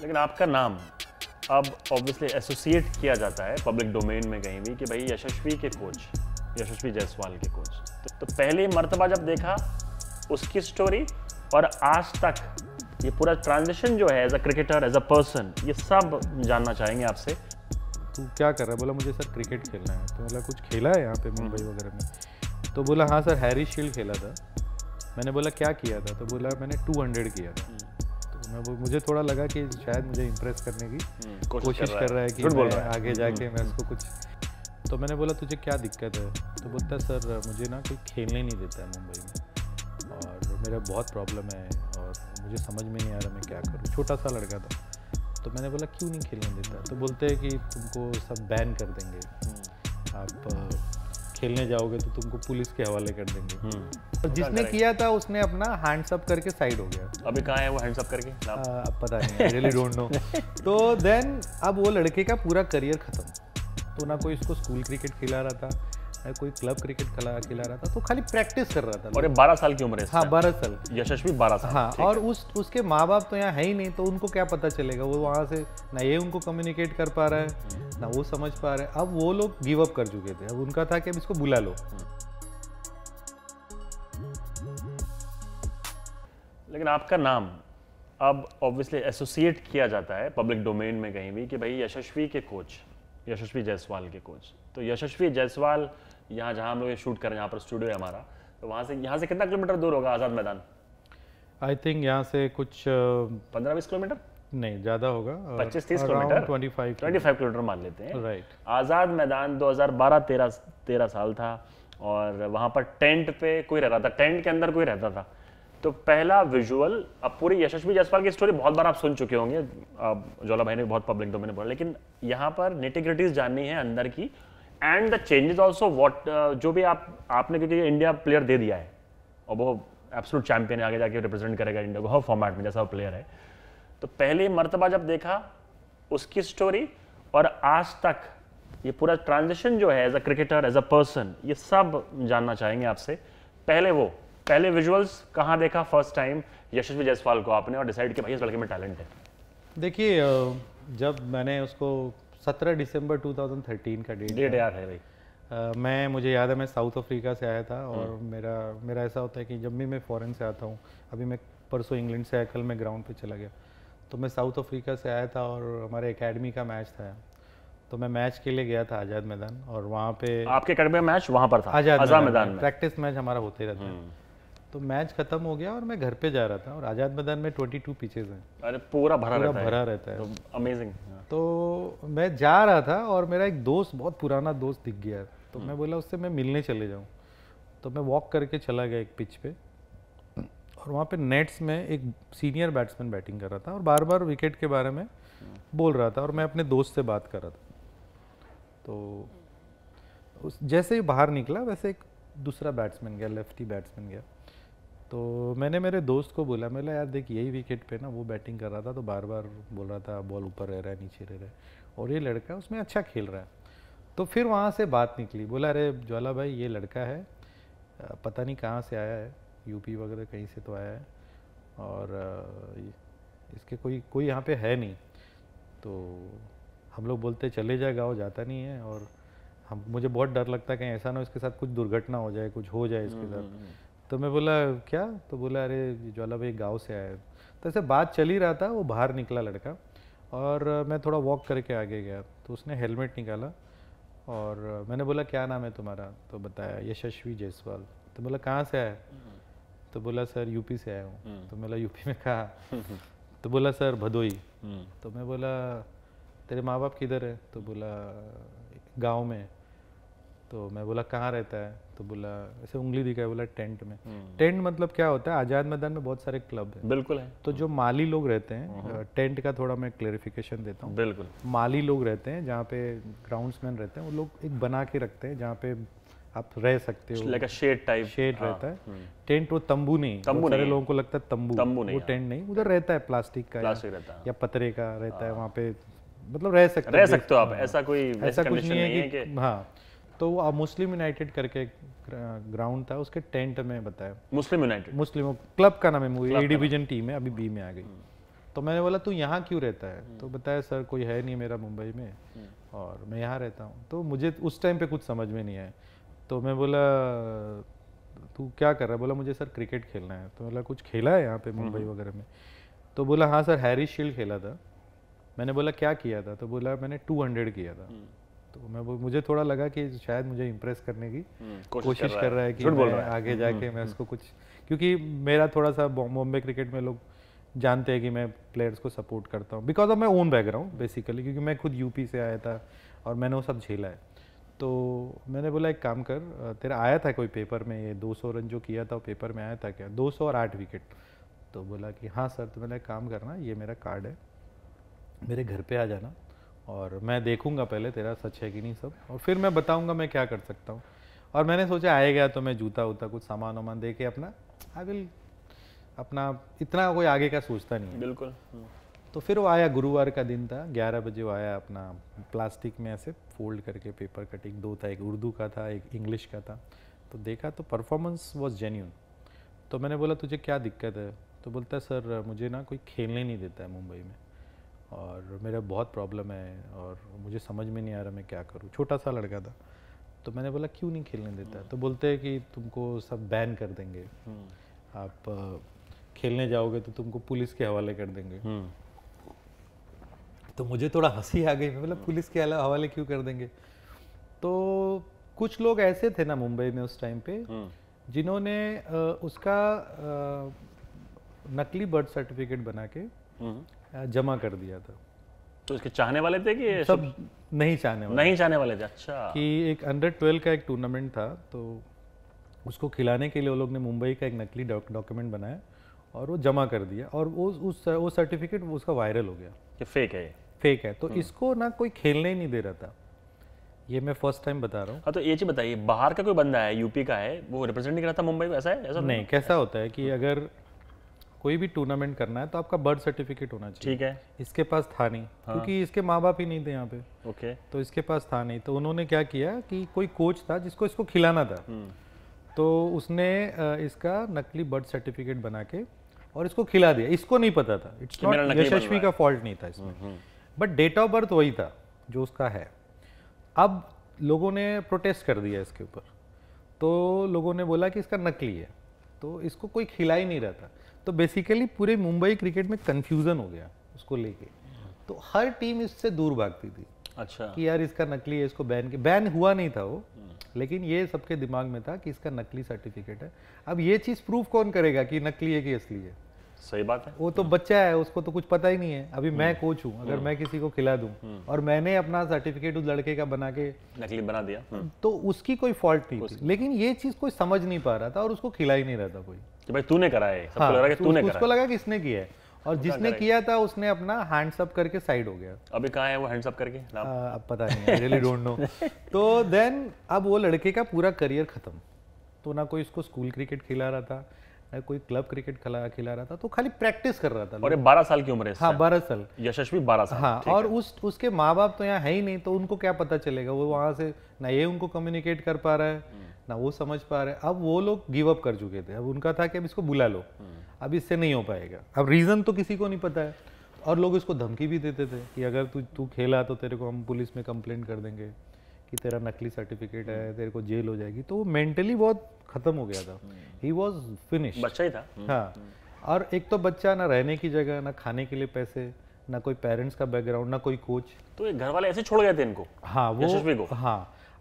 लेकिन आपका नाम अब ऑब्वियसली एसोसिएट किया जाता है पब्लिक डोमेन में कहीं भी कि भाई यशस्वी के कोच यशस्वी जायसवाल के कोच तो, तो पहले मरतबा जब देखा उसकी स्टोरी और आज तक ये पूरा ट्रांजिशन जो है as a cricketer as a person ये सब जानना चाहेंगे आपसे तू क्या कर रहा है बोला मुझे सर क्रिकेट खेलना है तो बोला कुछ खेला है यहाँ पे हम्म। मुंबई वगैरह में तो बोला हाँ सर हैरी शील्ड खेला था मैंने बोला क्या किया था तो बोला मैंने टू हंड्रेड किया था मैं वो मुझे थोड़ा लगा कि शायद मुझे इम्प्रेस करने की हम्म, कोशिश कर रहा है कि मैं आगे हम्म, जाके हम्म, मैं उसको कुछ तो मैंने बोला तुझे क्या दिक्कत है तो बोलता है सर मुझे ना कोई खेलने नहीं देता है मुंबई में और मेरा बहुत प्रॉब्लम है और मुझे समझ में नहीं आ रहा मैं क्या करूँ छोटा सा लड़का था तो मैंने बोला क्यों नहीं खेलने देता तो बोलते हैं कि तुमको सब बैन कर देंगे आप खेलने जाओगे तो तुमको पुलिस के हवाले कर देंगे हम्म। और जिसने किया था उसने अपना हैंड्स अप करके साइड हो गया अभी कहाँ है वो हैंड्स अप करके हाँ, आ, अब पता नहीं रियली डोंट नो तो देन अब वो लड़के का पूरा करियर खत्म तो ना कोई उसको स्कूल क्रिकेट खिला रहा था है कोई क्लब क्रिकेट खिला खिला रहा था तो खाली प्रैक्टिस कर रहा था और बारह साल की उम्र है हाँ बारह साल यशस्वी बारह साल हाँ और उस उसके माँ बाप तो यहाँ है ही नहीं तो उनको क्या पता चलेगा वो वहाँ से ना ये उनको कम्युनिकेट कर पा रहा है ना वो समझ पा रहे अब वो लोग गिव अप कर चुके थे अब उनका था कि अब इसको बुला लो लेकिन आपका नाम अब ऑब्वियसली एसोसिएट किया जाता है पब्लिक डोमेन में कहीं भी कि भाई यशस्वी के कोच यशस्वी जायसवाल के कोच तो यशस्वी जायसवाल यहाँ जहाँ हम लोग शूट करें यहाँ पर स्टूडियो है हमारा तो वहाँ से यहाँ से कितना किलोमीटर दूर होगा आज़ाद मैदान आई थिंक यहाँ से कुछ पंद्रह बीस किलोमीटर नहीं ज़्यादा होगा पच्चीस तीस किलोमीटर ट्वेंटी फाइव किलोमीटर मान लेते हैं राइट right. आज़ाद मैदान दो हज़ार बारह तेरह तेरह साल था और वहाँ पर टेंट पे कोई रह रहा था टेंट के अंदर कोई रहता था तो पहला विजुअल अब पूरी यशस्वी जसपाल की स्टोरी बहुत बार आप सुन चुके होंगे ज्वाला भाई ने बहुत पब्लिक डोमेन में बोला लेकिन यहाँ पर नेटिग्रिटीज जाननी है अंदर की and the changes also what जो भी आप आपने क्योंकि इंडिया प्लेयर दे दिया है और वो एब्सोलूट चैंपियन है आगे जाके रिप्रेजेंट करेगा इंडिया को हर फॉर्मेट में जैसा वो प्लेयर है तो पहली मरतबा जब देखा उसकी स्टोरी और आज तक ये पूरा ट्रांजिशन जो है as a cricketer as a person ये सब जानना चाहेंगे आपसे पहले वो पहले विजुअल्स कहाँ देखा फर्स्ट टाइम यशस्वी जायसवाल को आपने और डिसाइड किया भाई इस लड़के में टैलेंट है देखिए जब मैंने उसको सत्रह दिसंबर 2013 का डेट डेट याद है भाई आ, मैं मुझे याद है मैं साउथ अफ्रीका से आया था और हम्म। मेरा मेरा ऐसा होता है कि जब भी मैं फॉरेन से आता हूँ अभी मैं परसों इंग्लैंड से आया कल मैं ग्राउंड पे चला गया तो मैं साउथ अफ्रीका से आया था और हमारे एकेडमी का मैच था तो मैं मैच के लिए गया था आज़ाद मैदान और वहाँ पे आपके अकेडमी मैच वहाँ पर था आज़ाद मैदान में प्रैक्टिस मैच हमारा होते रहता है हम्म। तो मैच खत्म हो गया और मैं घर पे जा रहा था और आज़ाद मैदान में 22 टू पिचेज हैं अरे पूरा भरा पूरा रहता भरा है। रहता है अमेजिंग तो, हाँ। तो मैं जा रहा था और मेरा एक दोस्त बहुत पुराना दोस्त दिख गया तो हम्म। मैं बोला उससे मैं मिलने चले जाऊँ तो मैं वॉक करके चला गया एक पिच पे और वहाँ पे नेट्स में एक सीनियर बैट्समैन बैटिंग कर रहा था और बार बार विकेट के बारे में बोल रहा था और मैं अपने दोस्त से बात कर रहा था तो उस जैसे ही बाहर निकला वैसे एक दूसरा बैट्समैन गया लेफ्टी बैट्समैन गया तो मैंने मेरे दोस्त को बोला मैं यार देख यही विकेट पे ना वो बैटिंग कर रहा था तो बार बार बोल रहा था बॉल ऊपर रह रहा है नीचे रह रहा है और ये लड़का है उसमें अच्छा खेल रहा है तो फिर वहाँ से बात निकली बोला अरे ज्वाला भाई ये लड़का है पता नहीं कहाँ से आया है यूपी वगैरह कहीं से तो आया है और इसके कोई कोई यहाँ पे है नहीं तो हम लोग बोलते चले जाए गाँव जाता नहीं है और हम मुझे बहुत डर लगता है कहीं ऐसा ना इसके साथ कुछ दुर्घटना हो जाए कुछ हो जाए इसके हम्म, साथ हम्म, हम्म। तो मैं बोला क्या तो बोला अरे ज्वाला भाई गाँव से आए तो ऐसे बात चल ही रहा था वो बाहर निकला लड़का और मैं थोड़ा वॉक करके आगे गया तो उसने हेलमेट निकाला और मैंने बोला क्या नाम है तुम्हारा तो बताया यशस्वी जयसवाल तो बोला कहाँ से आया तो बोला सर यूपी से आया हूँ हम्म। तो बोला यूपी में कहा तो बोला सर भदोई हम्म। तो मैं बोला तेरे माँ बाप किधर है तो बोला गाँव में तो मैं बोला कहाँ रहता है तो बोला ऐसे उंगली दिखाई बोला टेंट में हम्म। टेंट मतलब क्या होता है आज़ाद मैदान में बहुत सारे क्लब है बिल्कुल है तो जो माली लोग रहते हैं हम्म। टेंट का थोड़ा मैं क्लेरिफिकेशन देता हूँ बिल्कुल माली लोग रहते हैं जहाँ पे ग्राउंड रहते हैं वो लोग एक बना के रखते हैं जहाँ पे आप रह सकते हो लाइक शेड टाइप शेड रहता है हम्म। टेंट वो तंबू नहीं तंबू सारे लोगों को लगता है तंबू तंबू नहीं वो टेंट नहीं उधर रहता है प्लास्टिक का प्लास्टिक रहता है या पतरे का रहता है हाँ। वहाँ पे मतलब रह सकते रह सकते हो आप ऐसा कोई हाँ। ऐसा कुछ नहीं है कि हाँ तो वो मुस्लिम यूनाइटेड करके ग्राउंड था उसके टेंट में बताया मुस्लिम यूनाइटेड मुस्लिम क्लब का नाम है मूवी ए डिवीजन टीम है अभी बी में आ गई हम्म। तो मैंने बोला तू यहाँ क्यों रहता है हम्म। तो बताया सर कोई है नहीं मेरा मुंबई में हम्म। और मैं यहाँ रहता हूँ तो मुझे उस टाइम पे कुछ समझ में नहीं आया तो मैं बोला तू क्या कर रहा है बोला मुझे सर क्रिकेट खेलना है तो बोला कुछ खेला है यहाँ पे मुंबई वगैरह में तो बोला हाँ सर हैरी शील्ड खेला था मैंने बोला क्या किया था तो बोला मैंने टू हंड्रेड किया था तो मैं मुझे थोड़ा लगा कि शायद मुझे इम्प्रेस करने की हम्म, कोशिश कर रहा है कि आगे हम्म, जाके हम्म, मैं उसको कुछ क्योंकि मेरा थोड़ा सा बॉम्बे क्रिकेट में लोग जानते हैं कि मैं प्लेयर्स को सपोर्ट करता हूँ because of my own background basically क्योंकि मैं खुद यूपी से आया था और मैंने वो सब झेला है तो मैंने बोला एक काम कर तेरा आया था कोई पेपर में ये 200 रन जो किया था वो पेपर में आया था क्या 200 और आठ विकेट तो बोला कि हाँ सर तो मैंने काम करना ये मेरा कार्ड है मेरे घर पे आ जाना और मैं देखूंगा पहले तेरा सच है कि नहीं सब और फिर मैं बताऊंगा मैं क्या कर सकता हूँ और मैंने सोचा गया तो मैं जूता उता कुछ सामान वामान दे के अपना आई विल अपना इतना कोई आगे का सोचता नहीं है बिल्कुल हम्म। तो फिर वो आया गुरुवार का दिन था ग्यारह बजे वो आया अपना प्लास्टिक में ऐसे फोल्ड करके पेपर कटिंग दो था एक उर्दू का था एक इंग्लिश का था तो देखा तो परफॉर्मेंस वॉज जेन्यून तो मैंने बोला तुझे क्या दिक्कत है तो बोलता है सर मुझे ना कोई खेलने नहीं देता है मुंबई में और मेरा बहुत प्रॉब्लम है और मुझे समझ में नहीं आ रहा मैं क्या करूँ छोटा सा लड़का था तो मैंने बोला क्यों नहीं खेलने देता हम्म। तो बोलते हैं कि तुमको सब बैन कर देंगे हम्म। आप खेलने जाओगे तो तुमको पुलिस के हवाले कर देंगे हम्म। तो मुझे थोड़ा हंसी आ गई मतलब पुलिस के हवाले क्यों कर देंगे तो कुछ लोग ऐसे थे ना मुंबई में उस टाइम पे जिन्होंने उसका नकली बर्थ सर्टिफिकेट बना के हम्म। जमा कर दिया था तो इसके चाहने वाले थे कि सब नहीं चाहने वाले नहीं चाहने वाले थे अच्छा कि एक अंडर ट्वेल्व का एक टूर्नामेंट था तो उसको खिलाने के लिए वो लोग ने मुंबई का एक नकली डॉक्यूमेंट बनाया और वो जमा कर दिया और वो उस वो सर्टिफिकेट उसका वायरल हो गया कि फेक है फेक है तो हम्म। इसको ना कोई खेलने ही नहीं दे रहा था ये मैं फर्स्ट टाइम बता रहा हूँ हाँ, तो ये चीज़ बताइए बाहर का कोई बंदा है यूपी का है वो रिप्रेजेंट नहीं कर रहा था मुंबई को ऐसा है ऐसा तो नहीं कैसा होता है कि हम्म। अगर कोई भी टूर्नामेंट करना है तो आपका बर्थ सर्टिफिकेट होना चाहिए ठीक है इसके पास था नहीं हाँ। क्योंकि इसके माँ बाप ही नहीं थे यहाँ पे ओके तो इसके पास था नहीं तो उन्होंने क्या किया कि कोई कोच था जिसको इसको खिलाना था हम्म। तो उसने इसका नकली बर्थ सर्टिफिकेट बना के और इसको खिला दिया इसको नहीं पता था इट्स नॉट यशस्वी का फॉल्ट नहीं था इसमें बट डेट ऑफ बर्थ वही था जो उसका है अब लोगों ने प्रोटेस्ट कर दिया इसके ऊपर तो लोगों ने बोला कि इसका नकली है तो इसको कोई खिला ही नहीं रहा था तो बेसिकली पूरे मुंबई क्रिकेट में कन्फ्यूज़न हो गया उसको लेके तो हर टीम इससे दूर भागती थी अच्छा कि यार इसका नकली है इसको बैन के बैन हुआ नहीं था वो हम्म। लेकिन ये सबके दिमाग में था कि इसका नकली सर्टिफिकेट है अब ये चीज़ प्रूफ कौन करेगा कि नकली है कि असली है सही बात है वो तो हम्म। बच्चा है उसको तो कुछ पता ही नहीं है अभी मैं कोच हम्म। हूँ अगर मैं किसी को खिला दू और मैंने अपना सर्टिफिकेट उस लड़के का बना के नकली बना दिया तो उसकी कोई फॉल्ट नहीं थी लेकिन ये चीज़ कोई समझ नहीं पा रहा था और उसको खिला ही नहीं रहा था कोई कि भाई तूने करा है सबको हाँ, लग रहा है कि तूने उस, करा उसको लगा कि इसने किया है और जिसने किया था उसने अपना हैंड्स अप करके साइड हो गया अभी कहाँ है वो हैंड्स अप करके हाँ, अब पता नहीं आई रियली डोंट नो तो देन अब वो लड़के का पूरा करियर खत्म तो ना कोई उसको स्कूल क्रिकेट खिला रहा था कोई क्लब क्रिकेट खिला खिला रहा था तो खाली प्रैक्टिस कर रहा था और बारह साल की उम्र है हाँ बारह साल यशस्वी बारह साल हाँ और उस उसके माँ बाप तो यहाँ है ही नहीं तो उनको क्या पता चलेगा वो वहाँ से ना ये उनको कम्युनिकेट कर पा रहा है हम्म। ना वो समझ पा रहे अब वो लोग गिव अप कर चुके थे अब उनका था कि अब इसको बुला लो हम्म। अब इससे नहीं हो पाएगा अब रीज़न तो किसी को नहीं पता है और लोग इसको धमकी भी देते थे कि अगर तू तू खेला तो तेरे को हम पुलिस में कंप्लेंट कर देंगे कि तेरा नकली सर्टिफिकेट है हम्म। तेरे को जेल हो जाएगी तो वो मेंटली बहुत ख़त्म हो गया था ही वॉज फिनिश बच्चा ही था हाँ हम्म। और एक तो बच्चा ना रहने की जगह ना खाने के लिए पैसे ना कोई पेरेंट्स का बैकग्राउंड ना कोई कोच तो ये घर वाले ऐसे छोड़ गए थे इनको हाँ वो को हाँ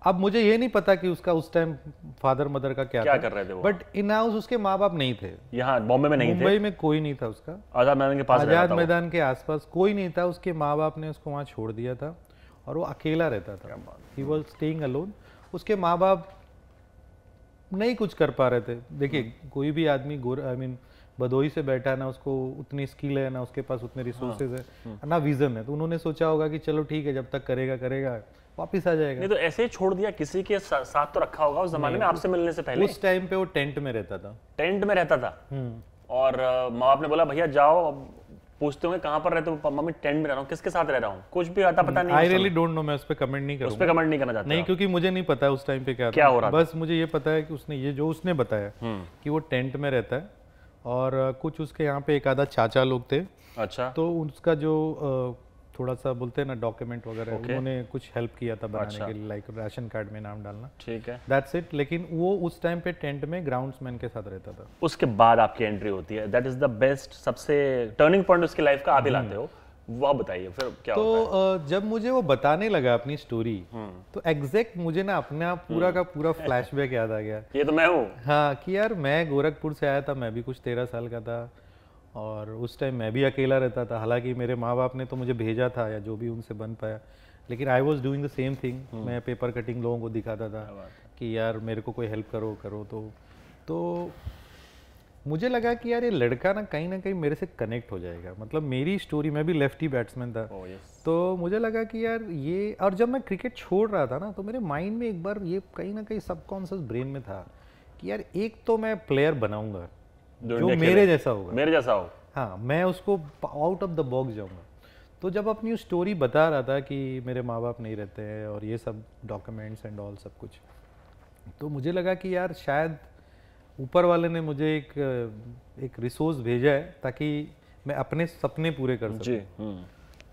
अब मुझे ये नहीं पता कि उसका उस टाइम फादर मदर का क्या क्या कर रहे थे वो बट इन हाउस उसके माँ बाप नहीं थे यहाँ बॉम्बे में नहीं मुंबई थे मुंबई में कोई नहीं था उसका आजाद मैदान के पास आजाद मैदान के आसपास कोई नहीं था उसके माँ बाप ने उसको वहाँ छोड़ दिया था और वो अकेला रहता था ही वॉज स्टेइंग अलोन उसके माँ बाप नहीं कुछ कर पा रहे थे देखिए हम्म। कोई भी आदमी गोर आई I मीन mean, बदोई से बैठा है ना उसको उतनी स्किल है ना उसके पास उतने रिसोर्सेज हाँ। है हम्म। ना विजन है तो उन्होंने सोचा होगा कि चलो ठीक है जब तक करेगा करेगा वापिस आ जाएगा नहीं तो ऐसे ही छोड़ दिया किसी के साथ तो रखा होगा उस जमाने में आपसे मिलने से पहले उस टाइम पे वो टेंट में रहता था टेंट में रहता था हम्म। और माँ बाप ने बोला भैया जाओ अब पूछते होंगे कहां पर रहते हो मम्मी टेंट में रह रहा हूं किसके साथ रह रहा हूं कुछ भी आता पता hmm, नहीं आई रियली डोंट नो मैं उस पर कमेंट नहीं करूंगा उस पर कमेंट नहीं करना चाहता नहीं क्योंकि मुझे नहीं पता उस टाइम पे क्या क्या हो रहा बस मुझे ये पता है कि उसने ये जो उसने बताया hmm. कि वो टेंट में रहता है और कुछ उसके यहाँ पे एक आधा चाचा लोग थे अच्छा तो उसका जो थोड़ा सा बोलते हैं ना डॉक्यूमेंट वगैरह okay. उन्होंने कुछ हेल्प किया था बनाने अच्छा. के लिए लाइक राशन कार्ड में नाम डालना ठीक है दैट्स इट लेकिन वो उस टाइम पे टेंट में ग्राउंड्समैन के साथ रहता था उसके बाद आपकी एंट्री होती है दैट इज द बेस्ट सबसे टर्निंग पॉइंट उसकी लाइफ का आप ही लाते हो हम्म। वह बताइए फिर क्या तो होता है? जब मुझे वो बताने लगा अपनी स्टोरी हम्म। तो एग्जैक्ट मुझे ना अपना पूरा हम्म। का पूरा फ्लैशबैक याद आ गया ये तो मैं हूँ हाँ कि यार मैं गोरखपुर से आया था मैं भी कुछ तेरह साल का था और उस टाइम मैं भी अकेला रहता था हालांकि मेरे माँ बाप ने तो मुझे भेजा था या जो भी उनसे बन पाया लेकिन I was doing the same thing मैं पेपर कटिंग लोगों को दिखाता था कि यार मेरे को कोई हेल्प करो करो तो तो मुझे लगा कि यार ये लड़का ना कहीं ना कहीं मेरे से कनेक्ट हो जाएगा मतलब मेरी स्टोरी मैं भी लेफ्टी बैट्समैन था oh, yes. तो मुझे लगा कि यार ये और जब मैं क्रिकेट छोड़ रहा था ना तो मेरे माइंड में एक बार ये कहीं ना कहीं सबकॉन्शियस ब्रेन में था कि यार एक तो मैं प्लेयर बनाऊंगा जो मेरे जैसा होगा मेरे जैसा हो हाँ मैं उसको आउट ऑफ द बॉक्स जाऊँगा तो जब अपनी स्टोरी बता रहा था कि मेरे माँ बाप नहीं रहते हैं और ये सब डॉक्यूमेंट्स एंड ऑल सब कुछ तो मुझे लगा कि यार शायद ऊपर वाले ने मुझे एक एक रिसोर्स भेजा है ताकि मैं अपने सपने पूरे कर सकूँ हम्म।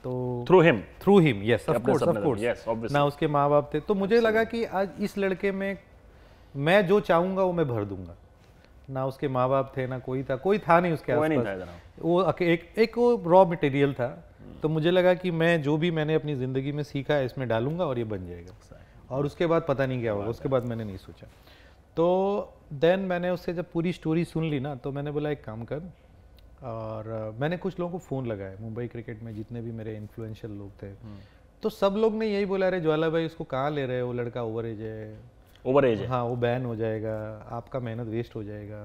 तो through him through him yes of course of course ना उसके माँ बाप थे तो मुझे लगा कि आज इस लड़के में मैं जो चाहूँगा वो मैं भर दूंगा ना उसके माँ बाप थे ना कोई था कोई था नहीं उसके था हाँ। वो एक एक वो रॉ मटेरियल था तो मुझे लगा कि मैं जो भी मैंने अपनी ज़िंदगी में सीखा है इसमें डालूंगा और ये बन जाएगा और उसके बाद पता नहीं क्या होगा उसके बाद मैंने नहीं सोचा तो देन मैंने उससे जब पूरी स्टोरी सुन ली ना तो मैंने बोला एक काम कर और मैंने कुछ लोगों को फ़ोन लगाया मुंबई क्रिकेट में जितने भी मेरे इन्फ्लुएंशियल लोग थे हम्म। तो सब लोग ने यही बोला अरे ज्वाला भाई उसको कहाँ ले रहे हो लड़का ओवर एज है ओवर एज हाँ वो बैन हो जाएगा आपका मेहनत वेस्ट हो जाएगा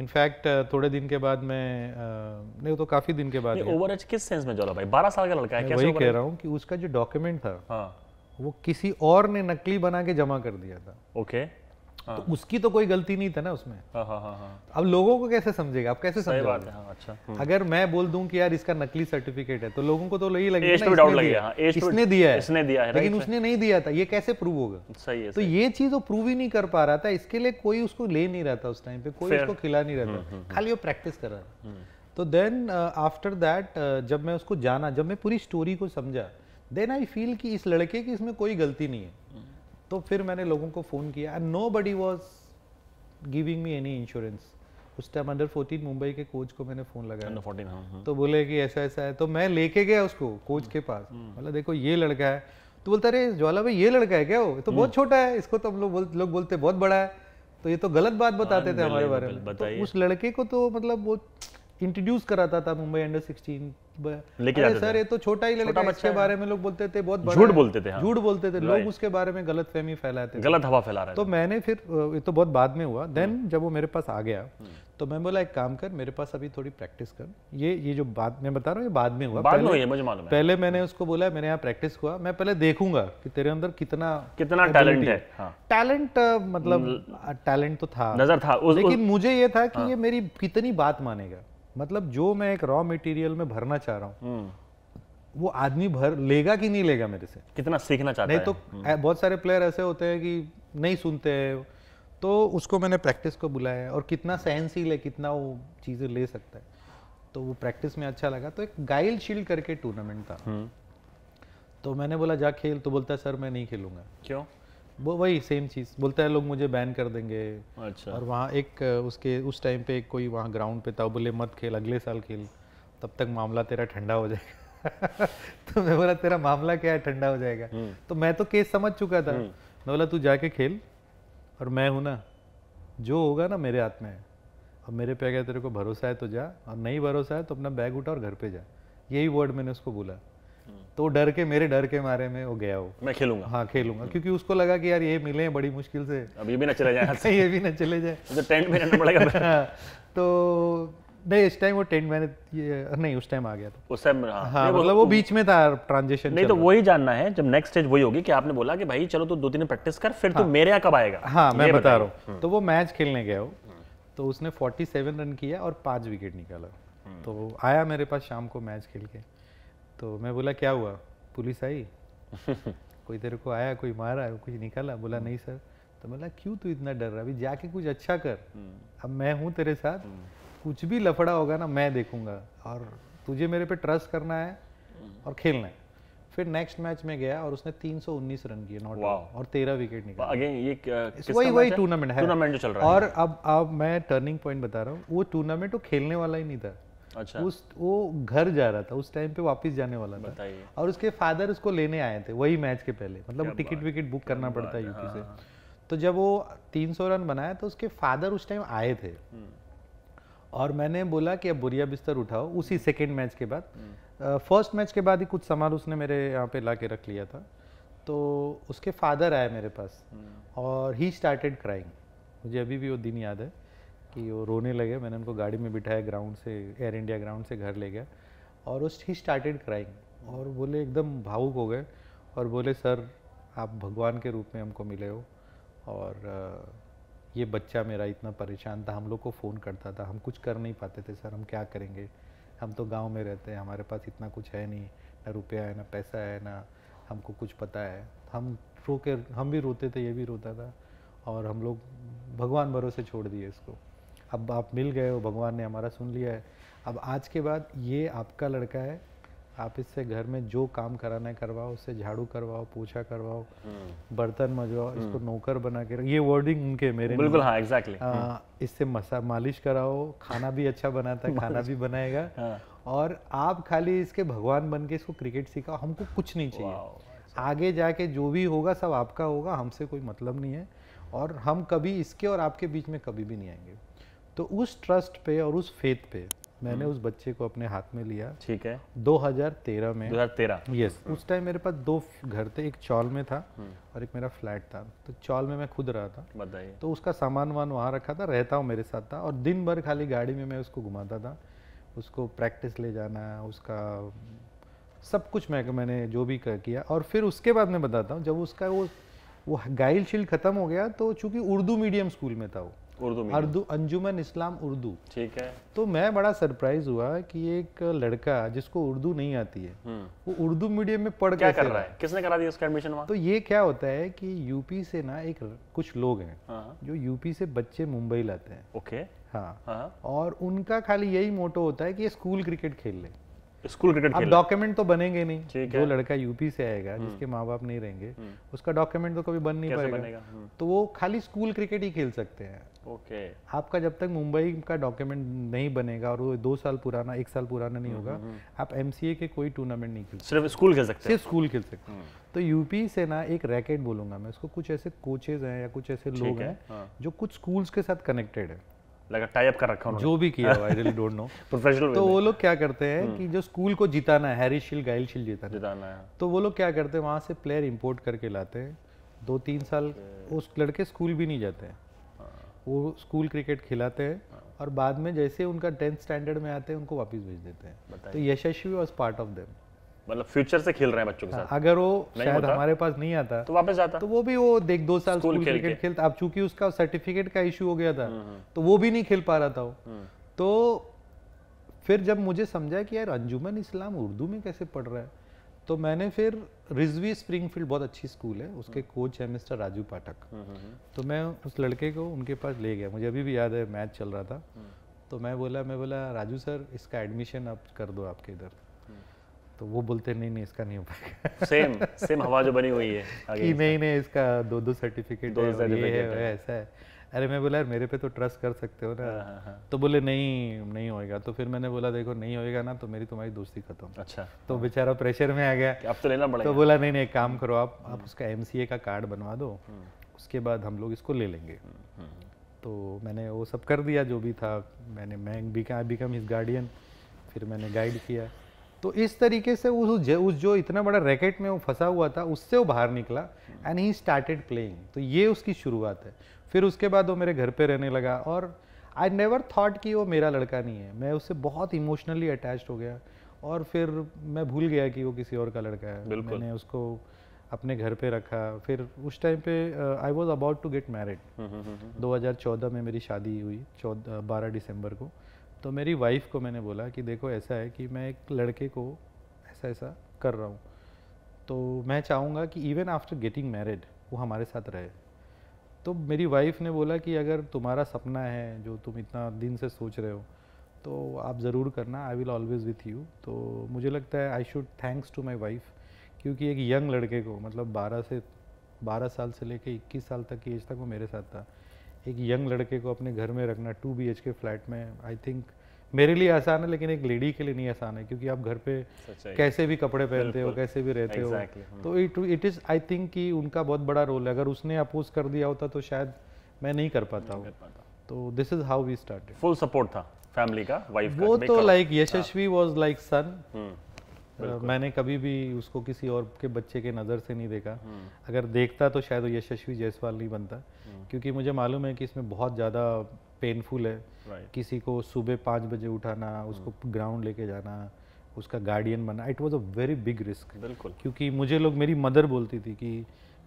इनफैक्ट थोड़े दिन के बाद मैं नहीं वो तो काफी दिन के बाद ओवर एज किस सेंस में जोला भाई बारह साल का लड़का है वही कह रहा हूँ कि उसका जो डॉक्यूमेंट था हाँ। वो किसी और ने नकली बना के जमा कर दिया था ओके okay. हाँ। तो उसकी तो कोई गलती नहीं था ना उसमें हाँ, हाँ, हाँ, हाँ। अब लोगों को कैसे समझेगा आप कैसे समझोगे हाँ, अच्छा हम्म। अगर मैं बोल दूं कि यार इसका नकली सर्टिफिकेट है तो लोगों को तो यही लगे तो हाँ, तो इसने दिया है इसने दिया है लेकिन उसने नहीं दिया था ये कैसे प्रूव होगा सही है तो ये चीज वो प्रूव ही नहीं कर पा रहा था इसके लिए कोई उसको ले नहीं रहा था उस टाइम पे कोई उसको खिला नहीं रहा था हम्म, हम्म, खाली वो प्रैक्टिस कर रहा था तो देन आफ्टर दैट जब मैं उसको जाना जब मैं पूरी स्टोरी को समझा देन आई फील कि इस लड़के की इसमें कोई गलती नहीं है तो फिर मैंने लोगों को फ़ोन किया and nobody was giving me any insurance उस टाइम अंडर फोर्टीन मुंबई के कोच को मैंने फ़ोन लगाया फोर्टीन हाँ, हाँ. तो बोले कि ऐसा ऐसा है तो मैं लेके गया उसको कोच के पास हम्म। बोला देखो ये लड़का है तो बोलता अरे ज्वाला भाई ये लड़का है क्या वो तो बहुत हम्म। छोटा है इसको तो हम लोग बोल, लोग बोलते बहुत बड़ा है तो ये तो गलत बात हाँ, बताते थे हमारे बारे में तो उस लड़के को तो मतलब वो इंट्रोड्यूस कराता था मुंबई अंडर सिक्सटीन लेकिन सर ये तो छोटा ही लड़का इसके बारे में लोग बोलते थे बहुत झूठ बोलते थे हाँ। झूठ बोलते थे लोग उसके बारे में गलत फहमी फैलाते गलत हवा फैला रहे तो मैंने फिर ये तो बहुत बाद में हुआ देन हम्म। जब वो मेरे पास आ गया हम्म। तो मैं बोला एक काम कर मेरे पास अभी थोड़ी प्रैक्टिस कर ये ये जो बात मैं बता रहा हूँ ये बाद में हुआ बाद में मुझे मालूम है पहले मैंने उसको बोला मेरे यहाँ प्रैक्टिस हुआ मैं पहले देखूंगा कि तेरे अंदर कितना कितना टैलेंट है हाँ। टैलेंट मतलब टैलेंट तो था नजर था उस, लेकिन उस, मुझे ये था कि हाँ। ये मेरी कितनी बात मानेगा मतलब जो मैं एक रॉ मटेरियल में भरना चाह रहा हूँ हम्म। वो आदमी भर लेगा कि नहीं लेगा मेरे से कितना सीखना चाहता है नहीं तो हम्म। बहुत सारे प्लेयर ऐसे होते हैं कि नहीं सुनते हैं तो उसको मैंने प्रैक्टिस को बुलाया और कितना सहनशील है कितना वो चीज़ें ले सकता है तो वो प्रैक्टिस में अच्छा लगा तो एक गाइल शील्ड करके टूर्नामेंट था हम्म। तो मैंने बोला जा खेल तो बोलता है सर मैं नहीं खेलूंगा क्यों वो वही सेम चीज़ बोलता है लोग मुझे बैन कर देंगे अच्छा और वहाँ एक उसके उस टाइम पे कोई वहाँ ग्राउंड पे था बोले मत खेल अगले साल खेल तब तक मामला तेरा ठंडा हो जाएगा तो मैं बोला तेरा मामला क्या है ठंडा हो जाएगा हम्म। तो मैं तो केस समझ चुका था हम्म। मैं बोला तू जाके खेल और मैं हूं ना जो होगा ना मेरे हाथ में है अब मेरे पे गया तेरे को भरोसा है तो जा और नहीं भरोसा है तो अपना बैग उठा और घर पे जा यही वर्ड मैंने उसको बोला हम्म। तो डर के मेरे डर के मारे में वो गया हो मैं खेलूंगा हाँ खेलूंगा हम्म। क्योंकि उसको लगा कि यार ये मिले हैं बड़ी मुश्किल से अब ये भी ना चले जाए ये भी ना चले जाए तो टेंट में रहना पड़ेगा हाँ, तो नहीं इस टाइम वो टेंट मैंने नहीं उस टाइम आ गया था उस टाइम हाँ, हाँ मतलब वो, वो बीच में था ट्रांजेक्शन नहीं तो वही जानना है जब नेक्स्ट स्टेज वही होगी कि आपने बोला कि भाई चलो तू तो दो तीन प्रैक्टिस कर फिर तो हाँ, तू मेरे यहाँ कब आएगा हाँ मैं बता रहा हूँ तो वो मैच हम्म। खेलने गया हो तो उसने 47 रन किया और पाँच विकेट निकाला हम्म। तो आया मेरे पास शाम को मैच खेल के तो मैं बोला क्या हुआ पुलिस आई कोई तेरे को आया कोई मारा कुछ निकाला बोला नहीं सर तो मैं बोला क्यों तू इतना डर रहा अभी जाके कुछ अच्छा कर हम्म। अब मैं हूँ तेरे साथ कुछ भी लफड़ा होगा ना मैं देखूंगा और तुझे मेरे पे ट्रस्ट करना है और खेलना है फिर नेक्स्ट मैच में गया और उसने 319 रन किए नॉट और 13 विकेट निकाले अगेन ये किसका वही वही टूर्नामेंट है टूर्नामेंट जो चल रहा है और अब अब मैं टर्निंग पॉइंट बता रहा हूँ वो टूर्नामेंट वो तो खेलने वाला ही नहीं था अच्छा उस वो घर जा रहा था उस टाइम पे वापस जाने वाला था और उसके फादर उसको लेने आए थे वही मैच के पहले मतलब टिकट विकेट बुक करना पड़ता है यूपी से हाँ, हाँ। तो जब वो 300 रन बनाया तो उसके फादर उस टाइम आए थे हम्म। और मैंने बोला कि अब बुरिया बिस्तर उठाओ उसी सेकेंड मैच के बाद फर्स्ट हम्म। मैच के बाद ही कुछ सामान उसने मेरे यहाँ पे ला के रख लिया था तो उसके फादर आए मेरे पास हम्म। और ही स्टार्टेड क्राइंग मुझे अभी भी वो दिन याद है कि वो रोने लगे मैंने उनको गाड़ी में बिठाया ग्राउंड से एयर इंडिया ग्राउंड से घर ले गया और उस ही स्टार्टेड क्राइंग और बोले एकदम भावुक हो गए और बोले सर आप भगवान के रूप में हमको मिले हो और ये बच्चा मेरा इतना परेशान था हम लोग को फ़ोन करता था हम कुछ कर नहीं पाते थे सर हम क्या करेंगे हम तो गांव में रहते हैं हमारे पास इतना कुछ है नहीं ना रुपया है ना पैसा है ना हमको कुछ पता है हम रो के हम भी रोते थे ये भी रोता था और हम लोग भगवान भरोसे छोड़ दिए इसको अब आप मिल गए हो भगवान ने हमारा सुन लिया है अब आज के बाद ये आपका लड़का है आप इससे घर में जो काम कराना है करवाओ उससे झाड़ू करवाओ पोछा करवाओ हम्म। बर्तन मजवाओ हम्म। इसको नौकर बना के ये वर्डिंग उनके मेरे बिल्कुल हाँ exactly. आ, हाँ, हम्म। इससे मसा मालिश कराओ खाना भी अच्छा बनाता है खाना भी बनाएगा हाँ। और आप खाली इसके भगवान बन के इसको क्रिकेट सिखाओ हमको कुछ नहीं चाहिए अच्छा। आगे जाके जो भी होगा सब आपका होगा हमसे कोई मतलब नहीं है और हम कभी इसके और आपके बीच में कभी भी नहीं आएंगे तो उस ट्रस्ट पे और उस फेथ पे मैंने हम्म। उस बच्चे को अपने हाथ में लिया ठीक है 2013 में 2013 यस उस टाइम मेरे पास दो घर थे एक चौल में था हम्म। और एक मेरा फ्लैट था तो चौल में मैं खुद रहा था बताइए तो उसका सामान वान वहाँ रखा था रहता हूँ मेरे साथ था और दिन भर खाली गाड़ी में मैं उसको घुमाता था उसको प्रैक्टिस ले जाना उसका सब कुछ मैं मैंने जो भी कर किया और फिर उसके बाद मैं बताता हूँ जब उसका वो वो गाइल शील्ड ख़त्म हो गया तो चूंकि उर्दू मीडियम स्कूल में था वो उर्दू उर्दू अंजुमन इस्लाम उर्दू ठीक है तो मैं बड़ा सरप्राइज हुआ कि एक लड़का जिसको उर्दू नहीं आती है हम्म। वो उर्दू मीडियम में पढ़ क्या कर रहा है किसने करा दिया उसका एडमिशन तो ये क्या होता है कि यूपी से ना एक कुछ लोग हैं हाँ। जो यूपी से बच्चे मुंबई लाते हैं ओके हाँ।, हाँ, और उनका खाली यही मोटो होता है कि ये स्कूल क्रिकेट खेल लें स्कूल क्रिकेट अब डॉक्यूमेंट तो बनेंगे नहीं जो लड़का यूपी से आएगा हम्म। जिसके माँ बाप नहीं रहेंगे हम्म। उसका डॉक्यूमेंट तो कभी बन नहीं पाएगा हम्म। तो वो खाली स्कूल क्रिकेट ही खेल सकते हैं ओके आपका जब तक मुंबई का डॉक्यूमेंट नहीं बनेगा और वो दो साल पुराना एक साल पुराना नहीं होगा आप एम के कोई टूर्नामेंट नहीं खेल सिर्फ स्कूल खेल सकते सिर्फ स्कूल खेल सकते तो यूपी से ना एक रैकेट बोलूंगा मैं उसको कुछ ऐसे कोचेज हैं या कुछ ऐसे लोग हैं हाँ। जो कुछ स्कूल्स के साथ कनेक्टेड है लगा टाइप कर रखा जो भी किया I really don't know professional तो वो लोग क्या करते हैं हम्म। कि जो स्कूल को जिताना है हैरी शील्ड गाइल शील्ड जिताना जिताना है तो वो लोग क्या करते हैं वहाँ से प्लेयर इंपोर्ट करके लाते हैं दो तीन साल उस लड़के स्कूल भी नहीं जाते हैं हाँ। वो स्कूल क्रिकेट खिलाते हैं हाँ। और बाद में जैसे उनका टेंथ स्टैंडर्ड में आते हैं उनको वापस भेज देते हैं तो Yashasvi was part of them मतलब फ्यूचर से खेल रहे हैं बच्चों के हाँ, साथ अगर वो शायद हमारे पास नहीं आता तो वापस जाता तो वो भी वो देख दो साल स्कूल क्रिकेट खेलता अब चूंकि उसका सर्टिफिकेट का इशू हो गया था हम्म, हम्म। तो वो भी नहीं खेल पा रहा था वो हम्म। तो फिर जब मुझे समझा कि यार अंजुमन इस्लाम उर्दू में कैसे पढ़ रहा है तो मैंने फिर रिजवी स्प्रिंगफील्ड बहुत अच्छी स्कूल है उसके कोच है मिस्टर राजू पाठक तो मैं उस लड़के को उनके पास ले गया मुझे अभी भी याद है मैच चल रहा था तो मैं बोला मैं बोला राजू सर इसका एडमिशन आप कर दो आपके इधर तो वो बोलते नहीं नहीं इसका नहीं हो पाएगा सेम सेम हवा जो बनी हुई है कि नहीं नहीं इसका दो दो सर्टिफिकेट दो है, है, है ऐसा है अरे मैं बोला यार मेरे पे तो ट्रस्ट कर सकते हो ना हाँ, हाँ, हाँ। तो बोले नहीं नहीं होएगा तो फिर मैंने बोला देखो नहीं होएगा ना तो मेरी तुम्हारी दोस्ती खत्म अच्छा तो बेचारा प्रेशर में आ गया अब तो लेना पड़ेगा तो बोला नहीं नहीं काम करो आप हम्म। आप उसका एम का कार्ड बनवा दो हम्म। उसके बाद हम लोग इसको ले लेंगे हम्म, तो मैंने वो सब कर दिया जो भी था मैंने मैं बिकम बिकम हिज गार्डियन फिर मैंने गाइड किया तो इस तरीके से उस जो, उस जो इतना बड़ा रैकेट में वो फंसा हुआ था उससे वो बाहर निकला एंड ही स्टार्टेड प्लेइंग तो ये उसकी शुरुआत है फिर उसके बाद वो मेरे घर पे रहने लगा और आई नेवर थाट कि वो मेरा लड़का नहीं है मैं उससे बहुत इमोशनली अटैच हो गया और फिर मैं भूल गया कि वो किसी और का लड़का है मैंने उसको अपने घर पे रखा फिर उस टाइम पे I was about to get married 2014 में मेरी शादी हुई चौदह बारह दिसंबर को तो मेरी वाइफ को मैंने बोला कि देखो ऐसा है कि मैं एक लड़के को ऐसा ऐसा कर रहा हूँ तो मैं चाहूँगा कि इवन आफ्टर गेटिंग मैरिड वो हमारे साथ रहे तो मेरी वाइफ ने बोला कि अगर तुम्हारा सपना है जो तुम इतना दिन से सोच रहे हो तो आप ज़रूर करना I will always with you तो मुझे लगता है I should thanks to my wife क्योंकि एक यंग लड़के को मतलब 12 से 12 साल से लेकर 21 साल तक की एज तक वो मेरे साथ था एक यंग लड़के को अपने घर में रखना टू बी के फ्लैट में आई थिंक मेरे लिए आसान है लेकिन एक लेडी के लिए नहीं आसान है क्योंकि आप घर पे कैसे भी कपड़े पहनते हो कैसे भी रहते exactly. हो हाँ। तो it it is I think कि उनका बहुत बड़ा रोल है अगर उसने अपोज कर दिया होता तो शायद मैं नहीं कर पाता हूँ तो this is how we start full support था फैमिली का वाइफ वो तो लाइक हाँ। यशस्वी वाज लाइक सन मैंने कभी भी उसको किसी और के बच्चे के नज़र से नहीं देखा हम्म। अगर देखता तो शायद वो यशस्वी जायसवाल नहीं बनता हम्म। क्योंकि मुझे मालूम है कि इसमें बहुत ज़्यादा पेनफुल है किसी को सुबह पाँच बजे उठाना हम्म। उसको ग्राउंड लेके जाना उसका गार्डियन बनना it was a very big risk बिल्कुल क्योंकि मुझे लोग मेरी मदर बोलती थी कि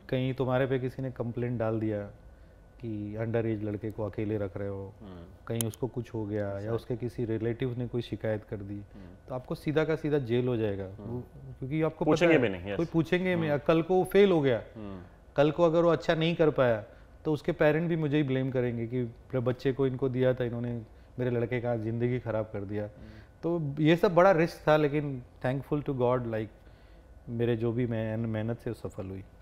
कहीं तुम्हारे पे किसी ने कंप्लेंट डाल दिया कि अंडर एज लड़के को अकेले रख रहे हो हम्म। कहीं उसको कुछ हो गया या उसके किसी रिलेटिव ने कोई शिकायत कर दी हम्म। तो आपको सीधा का सीधा जेल हो जाएगा हम्म। क्योंकि आपको पूछेंगे भी नहीं कोई पूछेंगे नहीं कल को फेल हो गया कल को अगर वो अच्छा नहीं कर पाया तो उसके पेरेंट भी मुझे ही ब्लेम करेंगे कि बच्चे को इनको दिया था इन्होंने मेरे लड़के का ज़िंदगी ख़राब कर दिया तो ये सब बड़ा रिस्क था लेकिन थैंकफुल टू गॉड लाइक मेरे जो भी मैं मेहनत से सफल हुई